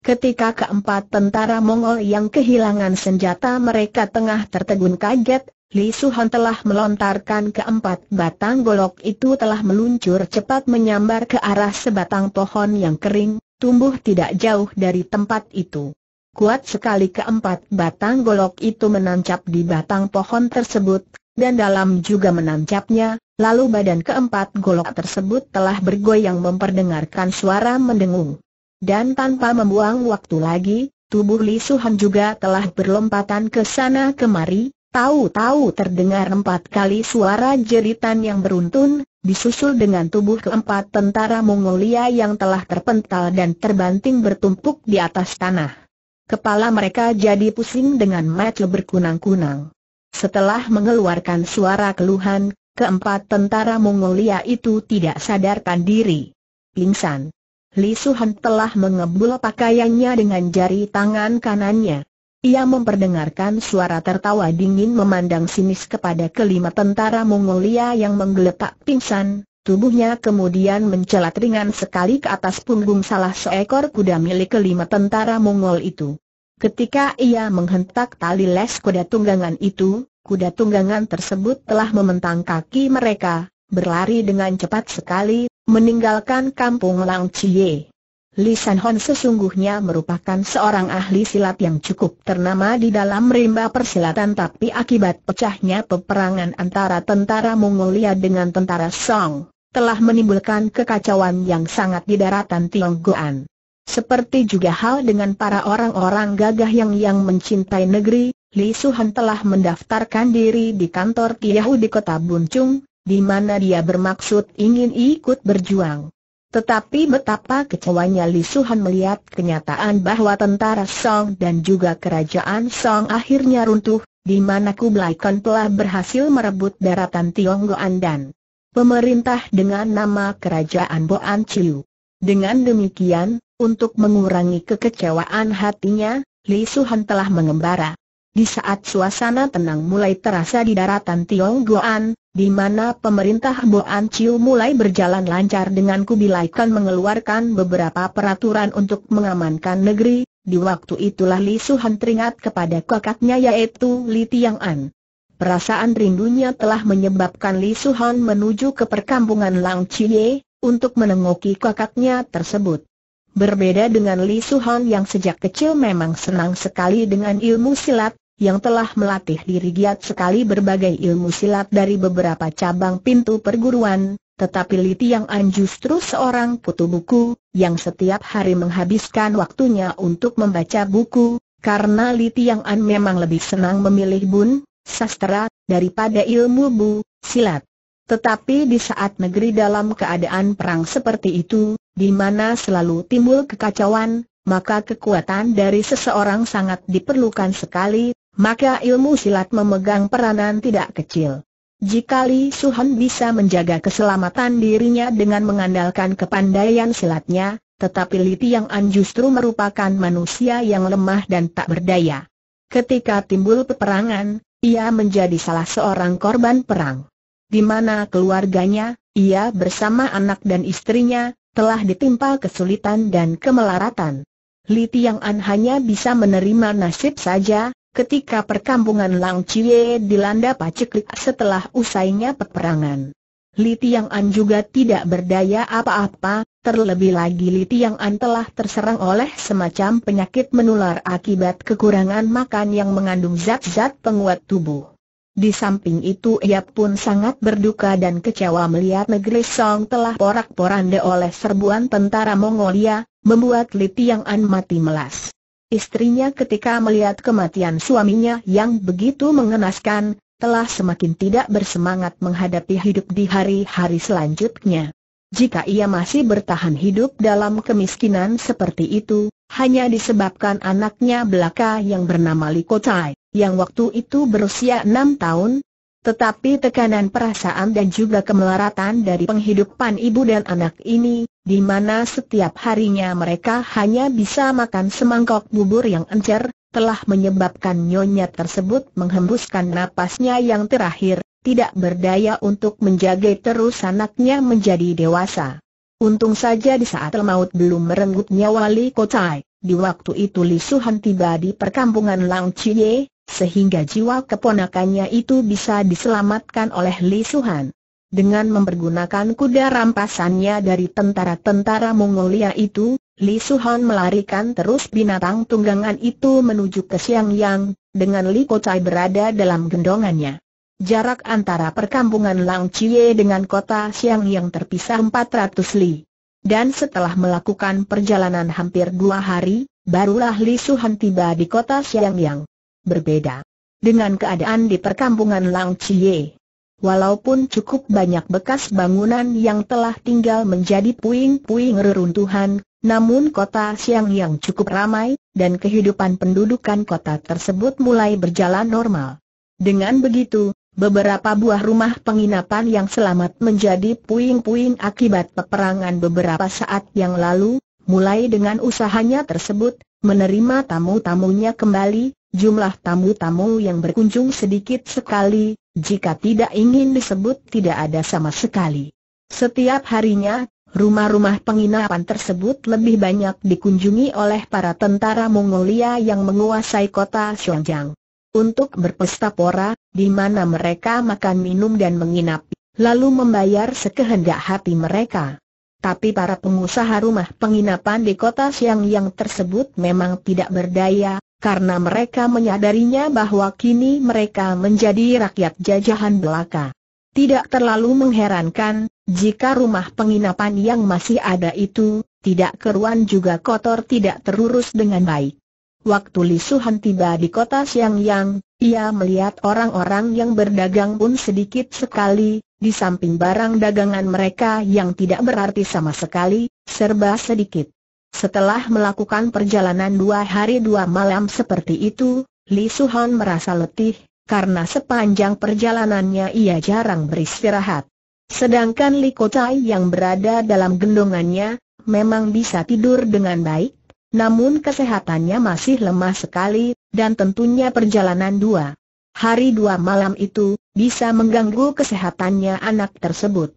S1: Ketika keempat tentara Mongol yang kehilangan senjata mereka tengah tertegun kaget, Li Suhan telah melontarkan keempat batang golok itu telah meluncur cepat menyambar ke arah sebatang pohon yang kering, tumbuh tidak jauh dari tempat itu. Kuat sekali keempat batang golok itu menancap di batang pohon tersebut, dan dalam juga menancapnya, lalu badan keempat golok tersebut telah bergoyang memperdengarkan suara mendengung. Dan tanpa membuang waktu lagi, tubuh Li Suhan juga telah berlompatan ke sana kemari, tahu-tahu terdengar empat kali suara jeritan yang beruntun, disusul dengan tubuh keempat tentara Mongolia yang telah terpental dan terbanting bertumpuk di atas tanah. Kepala mereka jadi pusing dengan mata berkunang-kunang. Setelah mengeluarkan suara keluhan, keempat tentara Mongolia itu tidak sadarkan diri. Pingsan. Li Suhan telah mengebul pakaiannya dengan jari tangan kanannya. Ia memperdengarkan suara tertawa dingin memandang sinis kepada kelima tentara Mongolia yang menggeletak pingsan, tubuhnya kemudian mencelat ringan sekali ke atas punggung salah seekor kuda milik kelima tentara Mongol itu. Ketika ia menghentak tali les kuda tunggangan itu, kuda tunggangan tersebut telah mementang kaki mereka, berlari dengan cepat sekali, meninggalkan kampung Lang Chie. Li San Hon sesungguhnya merupakan seorang ahli silat yang cukup ternama di dalam rimba persilatan tapi akibat pecahnya peperangan antara tentara Mongolia dengan tentara Song, telah menimbulkan kekacauan yang sangat di daratan Tionggoan. Seperti juga hal dengan para orang-orang gagah yang yang mencintai negeri, Li Suhan telah mendaftarkan diri di kantor Tiahu di kota Buncung, di mana dia bermaksud ingin ikut berjuang. Tetapi betapa kecewanya Li Suhan melihat kenyataan bahwa tentara Song dan juga kerajaan Song akhirnya runtuh, di mana Kublai Khan telah berhasil merebut daratan Tionggoan dan pemerintah dengan nama kerajaan Boan Chiu. Dengan demikian, untuk mengurangi kekecewaan hatinya, Li Suhan telah mengembara. Di saat suasana tenang mulai terasa di daratan Tionggoan, di mana pemerintah Boan Chiu mulai berjalan lancar dengan kubilaikan mengeluarkan beberapa peraturan untuk mengamankan negeri, di waktu itulah Li Suhan teringat kepada kakaknya yaitu Li Tiang'an. Perasaan rindunya telah menyebabkan Li Suhan menuju ke perkampungan Lang Chie, untuk menengoki kakaknya tersebut. Berbeda dengan Li Suhan yang sejak kecil memang senang sekali dengan ilmu silat, yang telah melatih diri giat sekali berbagai ilmu silat dari beberapa cabang pintu perguruan, tetapi Li Tiang An justru seorang putu buku, yang setiap hari menghabiskan waktunya untuk membaca buku, karena Li Tiang An memang lebih senang memilih bun, sastra, daripada ilmu bu, silat. Tetapi di saat negeri dalam keadaan perang seperti itu, di mana selalu timbul kekacauan, maka kekuatan dari seseorang sangat diperlukan sekali, maka ilmu silat memegang peranan tidak kecil. Jika Li Suhan bisa menjaga keselamatan dirinya dengan mengandalkan kepandaian silatnya, tetapi Li Tiang An justru merupakan manusia yang lemah dan tak berdaya. Ketika timbul peperangan, ia menjadi salah seorang korban perang. Di mana keluarganya, ia bersama anak dan istrinya, telah ditimpa kesulitan dan kemelaratan. Li Tiang An hanya bisa menerima nasib saja, ketika perkampungan Lang Chie dilanda paceklik setelah usainya peperangan. Li Tiang'an juga tidak berdaya apa-apa, terlebih lagi Li Tiang'an telah terserang oleh semacam penyakit menular akibat kekurangan makan yang mengandung zat-zat penguat tubuh. Di samping itu ia pun sangat berduka dan kecewa melihat negeri Song telah porak-poranda oleh serbuan tentara Mongolia, membuat Li Tiang'an mati melas. Istrinya ketika melihat kematian suaminya yang begitu mengenaskan, telah semakin tidak bersemangat menghadapi hidup di hari-hari selanjutnya. Jika ia masih bertahan hidup dalam kemiskinan seperti itu, hanya disebabkan anaknya belaka yang bernama Likotai, yang waktu itu berusia enam tahun, tetapi tekanan perasaan dan juga kemelaratan dari penghidupan ibu dan anak ini, di mana setiap harinya mereka hanya bisa makan semangkok bubur yang encer, telah menyebabkan nyonya tersebut menghembuskan napasnya yang terakhir, tidak berdaya untuk menjaga terus anaknya menjadi dewasa. Untung saja di saat maut belum merenggut nyawa Li Kocai, di waktu itu Li Suhan tiba di perkampungan Lang Chie, sehingga jiwa keponakannya itu bisa diselamatkan oleh Li Suhan. Dengan mempergunakan kuda rampasannya dari tentara-tentara Mongolia itu, Li Suhan melarikan terus binatang tunggangan itu menuju ke Siang Yang, dengan Li Kocai berada dalam gendongannya. Jarak antara perkampungan Lang Chie dengan kota Siang Yang terpisah 400 li. Dan setelah melakukan perjalanan hampir dua hari, barulah Li Suhan tiba di kota Siang Yang. Berbeda dengan keadaan di perkampungan Lang Chie walaupun cukup banyak bekas bangunan yang telah tinggal menjadi puing-puing reruntuhan, namun kota Siang yang cukup ramai, dan kehidupan pendudukan kota tersebut mulai berjalan normal. Dengan begitu, Beberapa buah rumah penginapan yang selamat menjadi puing-puing akibat peperangan beberapa saat yang lalu, mulai dengan usahanya tersebut, menerima tamu-tamunya kembali, jumlah tamu-tamu yang berkunjung sedikit sekali, jika tidak ingin disebut tidak ada sama sekali. Setiap harinya, rumah-rumah penginapan tersebut lebih banyak dikunjungi oleh para tentara Mongolia yang menguasai kota Xiongjang. Untuk berpesta pora, di mana mereka makan minum dan menginap, lalu membayar sekehendak hati mereka. Tapi para pengusaha rumah penginapan di kota Siang yang tersebut memang tidak berdaya, karena mereka menyadarinya bahwa kini mereka menjadi rakyat jajahan belaka. Tidak terlalu mengherankan, jika rumah penginapan yang masih ada itu, tidak keruan juga kotor tidak terurus dengan baik. Waktu Li Suhan tiba di kota Siang Yang, ia melihat orang-orang yang berdagang pun sedikit sekali, di samping barang dagangan mereka yang tidak berarti sama sekali, serba sedikit. Setelah melakukan perjalanan dua hari dua malam seperti itu, Li Suhon merasa letih, karena sepanjang perjalanannya ia jarang beristirahat. Sedangkan Li Kotai yang berada dalam gendongannya, memang bisa tidur dengan baik, namun kesehatannya masih lemah sekali, dan tentunya perjalanan dua hari dua malam itu, bisa mengganggu kesehatannya anak tersebut.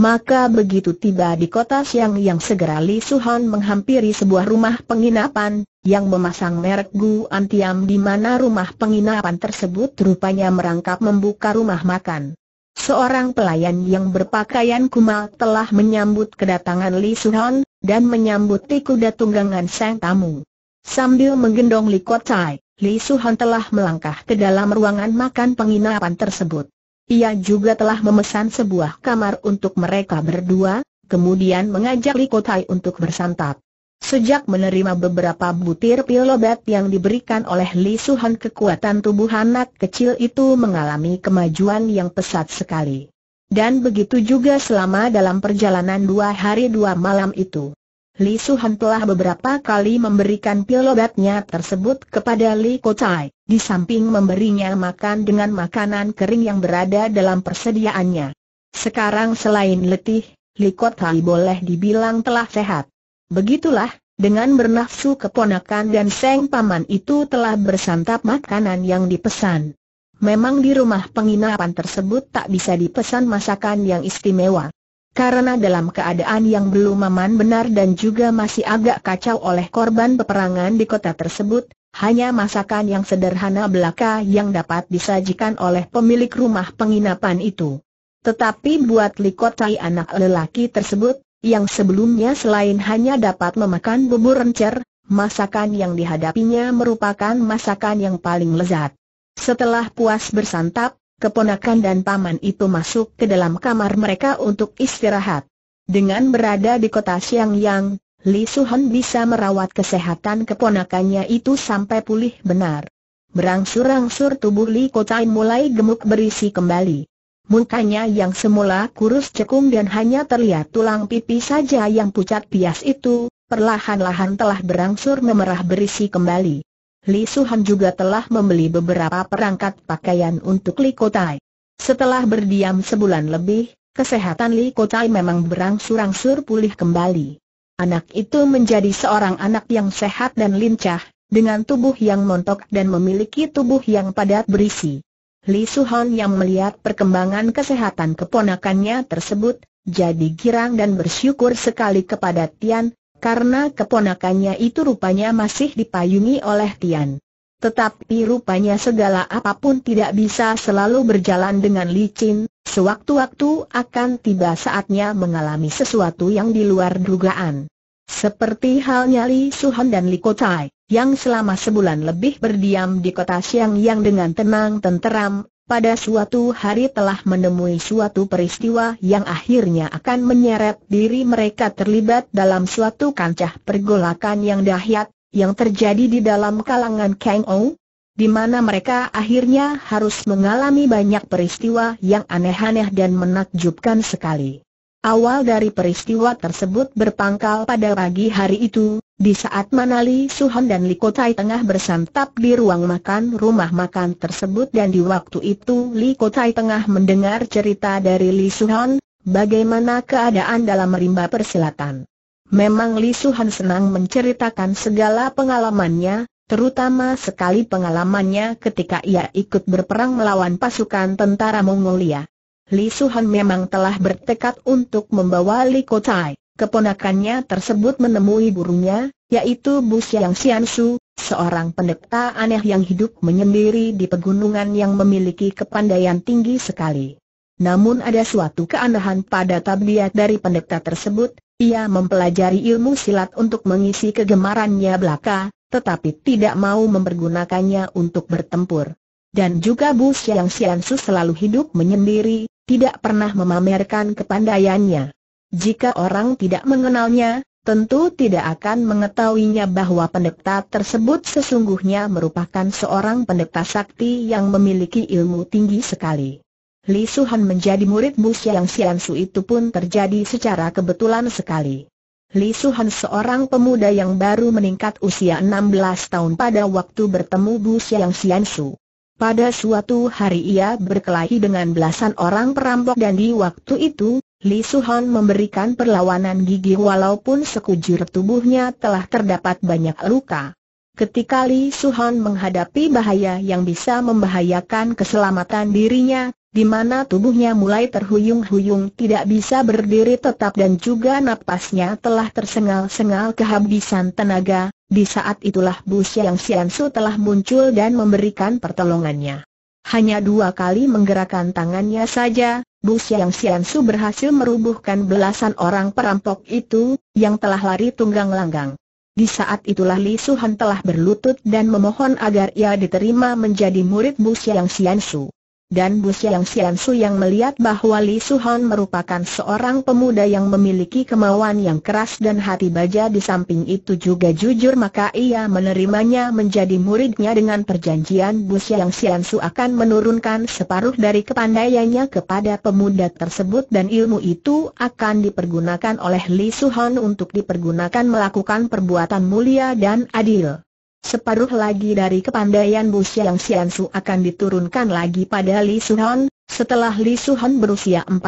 S1: Maka begitu tiba di kota siang yang segera Li Suhan menghampiri sebuah rumah penginapan, yang memasang merek Gu Antiam di mana rumah penginapan tersebut rupanya merangkap membuka rumah makan. Seorang pelayan yang berpakaian kumal telah menyambut kedatangan Li Suhan, dan menyambut kuda tunggangan sang tamu. Sambil menggendong Li Kocai, Li Suhan telah melangkah ke dalam ruangan makan penginapan tersebut. Ia juga telah memesan sebuah kamar untuk mereka berdua, kemudian mengajak Li Kotai untuk bersantap. Sejak menerima beberapa butir pil obat yang diberikan oleh Li Suhan kekuatan tubuh anak kecil itu mengalami kemajuan yang pesat sekali. Dan begitu juga selama dalam perjalanan dua hari dua malam itu. Li Suhan telah beberapa kali memberikan pil obatnya tersebut kepada Li Kocai, di samping memberinya makan dengan makanan kering yang berada dalam persediaannya. Sekarang selain letih, Li Kocai boleh dibilang telah sehat. Begitulah, dengan bernafsu keponakan dan seng paman itu telah bersantap makanan yang dipesan. Memang di rumah penginapan tersebut tak bisa dipesan masakan yang istimewa. Karena dalam keadaan yang belum aman benar dan juga masih agak kacau oleh korban peperangan di kota tersebut, hanya masakan yang sederhana belaka yang dapat disajikan oleh pemilik rumah penginapan itu. Tetapi buat Likotai anak lelaki tersebut, yang sebelumnya selain hanya dapat memakan bubur rencer, masakan yang dihadapinya merupakan masakan yang paling lezat. Setelah puas bersantap, keponakan dan paman itu masuk ke dalam kamar mereka untuk istirahat. Dengan berada di kota siang yang, Li Suhan bisa merawat kesehatan keponakannya itu sampai pulih benar. Berangsur-angsur tubuh Li Kotai mulai gemuk berisi kembali. Mukanya yang semula kurus cekung dan hanya terlihat tulang pipi saja yang pucat pias itu, perlahan-lahan telah berangsur memerah berisi kembali. Li Suhan juga telah membeli beberapa perangkat pakaian untuk Li Kotai. Setelah berdiam sebulan lebih, kesehatan Li Kotai memang berangsur-angsur pulih kembali. Anak itu menjadi seorang anak yang sehat dan lincah, dengan tubuh yang montok dan memiliki tubuh yang padat berisi. Li Suhan yang melihat perkembangan kesehatan keponakannya tersebut, jadi girang dan bersyukur sekali kepada Tian, karena keponakannya itu rupanya masih dipayungi oleh Tian. Tetapi rupanya segala apapun tidak bisa selalu berjalan dengan licin, sewaktu-waktu akan tiba saatnya mengalami sesuatu yang di luar dugaan. Seperti halnya Li Suhan dan Li Kotai, yang selama sebulan lebih berdiam di kota Siang yang dengan tenang tenteram, pada suatu hari telah menemui suatu peristiwa yang akhirnya akan menyeret diri mereka terlibat dalam suatu kancah pergolakan yang dahsyat, yang terjadi di dalam kalangan Kang Ou, di mana mereka akhirnya harus mengalami banyak peristiwa yang aneh-aneh dan menakjubkan sekali. Awal dari peristiwa tersebut berpangkal pada pagi hari itu, di saat Manali Suhon dan Likotai tengah bersantap di ruang makan rumah makan tersebut dan di waktu itu Likotai tengah mendengar cerita dari Li Suhon, bagaimana keadaan dalam rimba persilatan. Memang Li Suhon senang menceritakan segala pengalamannya, terutama sekali pengalamannya ketika ia ikut berperang melawan pasukan tentara Mongolia. Li Suhan memang telah bertekad untuk membawa Li Kotai. Keponakannya tersebut menemui gurunya, yaitu Bu Xiang Xiansu, seorang pendeta aneh yang hidup menyendiri di pegunungan yang memiliki kepandaian tinggi sekali. Namun ada suatu keanehan pada tabiat dari pendeta tersebut, ia mempelajari ilmu silat untuk mengisi kegemarannya belaka, tetapi tidak mau mempergunakannya untuk bertempur. Dan juga Bu Xiang Xiansu selalu hidup menyendiri, tidak pernah memamerkan kepandaiannya. Jika orang tidak mengenalnya, tentu tidak akan mengetahuinya bahwa pendeta tersebut sesungguhnya merupakan seorang pendeta sakti yang memiliki ilmu tinggi sekali. Li Suhan menjadi murid Bu yang Siansu itu pun terjadi secara kebetulan sekali. Li Suhan seorang pemuda yang baru meningkat usia 16 tahun pada waktu bertemu Bu yang Siansu. Pada suatu hari ia berkelahi dengan belasan orang perampok dan di waktu itu, Li Suhan memberikan perlawanan gigi walaupun sekujur tubuhnya telah terdapat banyak luka. Ketika Li Suhan menghadapi bahaya yang bisa membahayakan keselamatan dirinya, di mana tubuhnya mulai terhuyung-huyung tidak bisa berdiri tetap dan juga napasnya telah tersengal-sengal kehabisan tenaga, di saat itulah Bu Xiang Xiansu telah muncul dan memberikan pertolongannya. Hanya dua kali menggerakkan tangannya saja, Bu Siang Su berhasil merubuhkan belasan orang perampok itu, yang telah lari tunggang langgang. Di saat itulah Li Suhan telah berlutut dan memohon agar ia diterima menjadi murid Bu Siang Su dan Bu Siang Sian Su yang melihat bahwa Li Su Hon merupakan seorang pemuda yang memiliki kemauan yang keras dan hati baja di samping itu juga jujur maka ia menerimanya menjadi muridnya dengan perjanjian Bu Siang Sian Su akan menurunkan separuh dari kepandaiannya kepada pemuda tersebut dan ilmu itu akan dipergunakan oleh Li Su Hon untuk dipergunakan melakukan perbuatan mulia dan adil. Separuh lagi dari kepandaian Bu Siang Sian Su akan diturunkan lagi pada Li Suhan, setelah Li Suhan berusia 40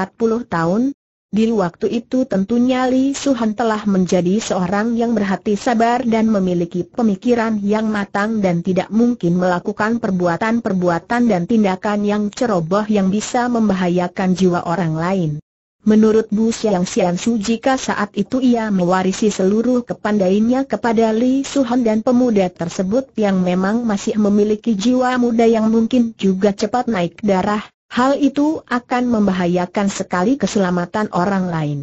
S1: tahun. Di waktu itu tentunya Li Suhan telah menjadi seorang yang berhati sabar dan memiliki pemikiran yang matang dan tidak mungkin melakukan perbuatan-perbuatan dan tindakan yang ceroboh yang bisa membahayakan jiwa orang lain. Menurut Bu Xiang Xian Su jika saat itu ia mewarisi seluruh kepandainya kepada Li Suhan dan pemuda tersebut yang memang masih memiliki jiwa muda yang mungkin juga cepat naik darah, hal itu akan membahayakan sekali keselamatan orang lain.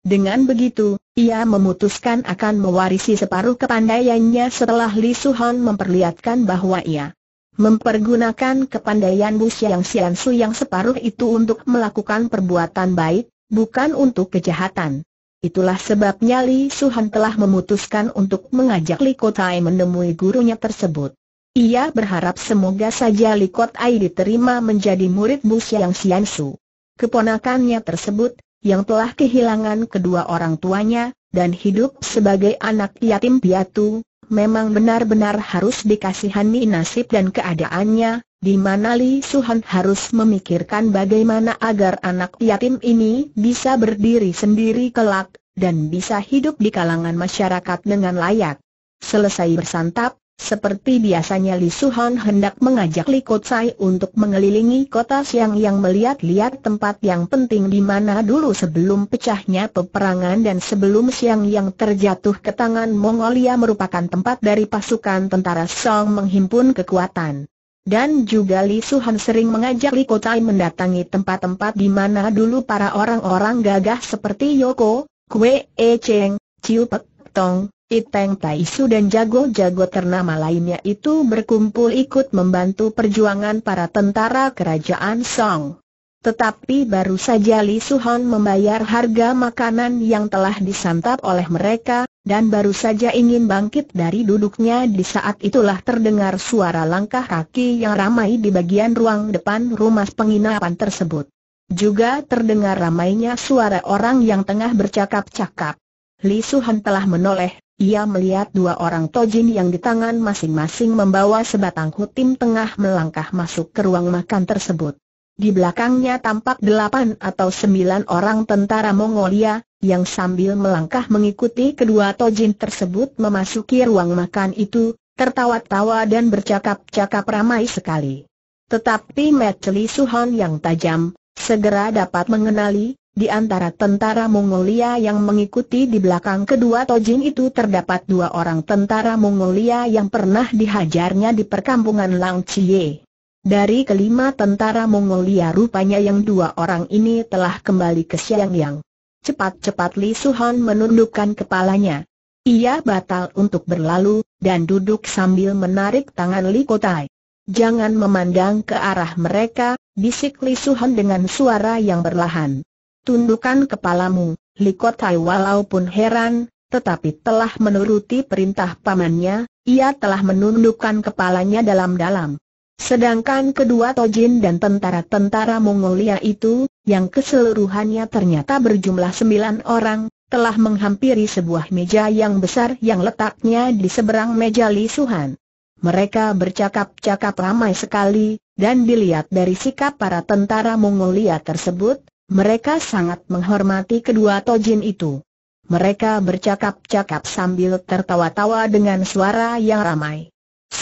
S1: Dengan begitu, ia memutuskan akan mewarisi separuh kepandaiannya setelah Li Suhan memperlihatkan bahwa ia mempergunakan kepandaian Bu Xiang Xian Su yang separuh itu untuk melakukan perbuatan baik, bukan untuk kejahatan. Itulah sebabnya Li Suhan telah memutuskan untuk mengajak Li Kotai menemui gurunya tersebut. Ia berharap semoga saja Li Kotai diterima menjadi murid Bu Xiang Xiansu. Keponakannya tersebut, yang telah kehilangan kedua orang tuanya, dan hidup sebagai anak yatim piatu, memang benar-benar harus dikasihani nasib dan keadaannya, di mana Li Suhan harus memikirkan bagaimana agar anak yatim ini bisa berdiri sendiri kelak, dan bisa hidup di kalangan masyarakat dengan layak. Selesai bersantap, seperti biasanya Li Suhan hendak mengajak Li Kotsai untuk mengelilingi kota Siang yang melihat-lihat tempat yang penting di mana dulu sebelum pecahnya peperangan dan sebelum Siang yang terjatuh ke tangan Mongolia merupakan tempat dari pasukan tentara Song menghimpun kekuatan. Dan juga Li Suhan sering mengajak Li Kotai mendatangi tempat-tempat di mana dulu para orang-orang gagah seperti Yoko, Kue E Cheng, Chiu Pek Tong, Iteng Tai Su dan jago-jago ternama lainnya itu berkumpul ikut membantu perjuangan para tentara kerajaan Song. Tetapi baru saja Li Suhan membayar harga makanan yang telah disantap oleh mereka, dan baru saja ingin bangkit dari duduknya di saat itulah terdengar suara langkah kaki yang ramai di bagian ruang depan rumah penginapan tersebut. Juga terdengar ramainya suara orang yang tengah bercakap-cakap. Li Suhan telah menoleh, ia melihat dua orang tojin yang di tangan masing-masing membawa sebatang hutim tengah melangkah masuk ke ruang makan tersebut. Di belakangnya tampak delapan atau sembilan orang tentara Mongolia, yang sambil melangkah mengikuti kedua tojin tersebut memasuki ruang makan itu, tertawa-tawa dan bercakap-cakap ramai sekali. Tetapi Metli Suhan yang tajam, segera dapat mengenali, di antara tentara Mongolia yang mengikuti di belakang kedua tojin itu terdapat dua orang tentara Mongolia yang pernah dihajarnya di perkampungan Lang Chie. Dari kelima tentara Mongolia rupanya yang dua orang ini telah kembali ke siang Xiangyang. Cepat-cepat Li Suhan menundukkan kepalanya. Ia batal untuk berlalu, dan duduk sambil menarik tangan Li Kotai. Jangan memandang ke arah mereka, bisik Li Suhan dengan suara yang berlahan. Tundukkan kepalamu, Li Kotai walaupun heran, tetapi telah menuruti perintah pamannya, ia telah menundukkan kepalanya dalam-dalam. Sedangkan kedua Tojin dan tentara-tentara Mongolia itu, yang keseluruhannya ternyata berjumlah sembilan orang, telah menghampiri sebuah meja yang besar yang letaknya di seberang meja Li lisuhan. Mereka bercakap-cakap ramai sekali, dan dilihat dari sikap para tentara Mongolia tersebut, mereka sangat menghormati kedua Tojin itu. Mereka bercakap-cakap sambil tertawa-tawa dengan suara yang ramai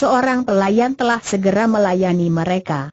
S1: seorang pelayan telah segera melayani mereka.